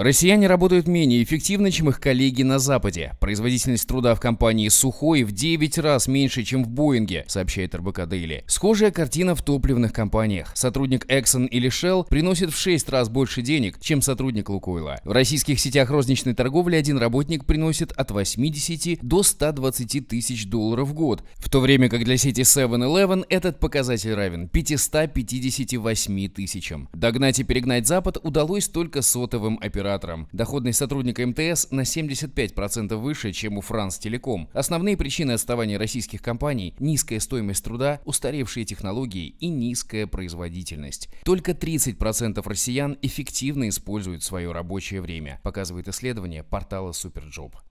Россияне работают менее эффективно, чем их коллеги на Западе. Производительность труда в компании «Сухой» в 9 раз меньше, чем в «Боинге», сообщает РБК Дейли. Схожая картина в топливных компаниях. Сотрудник Exxon или Shell приносит в 6 раз больше денег, чем сотрудник «Лукойла». В российских сетях розничной торговли один работник приносит от 80 до 120 тысяч долларов в год, в то время как для сети 7-Eleven этот показатель равен 558 тысячам. Догнать и перегнать Запад удалось только сотовым операторам операторам. Доходность сотрудника МТС на 75% выше, чем у Франс Телеком. Основные причины отставания российских компаний – низкая стоимость труда, устаревшие технологии и низкая производительность. Только 30% россиян эффективно используют свое рабочее время, показывает исследование портала Superjob.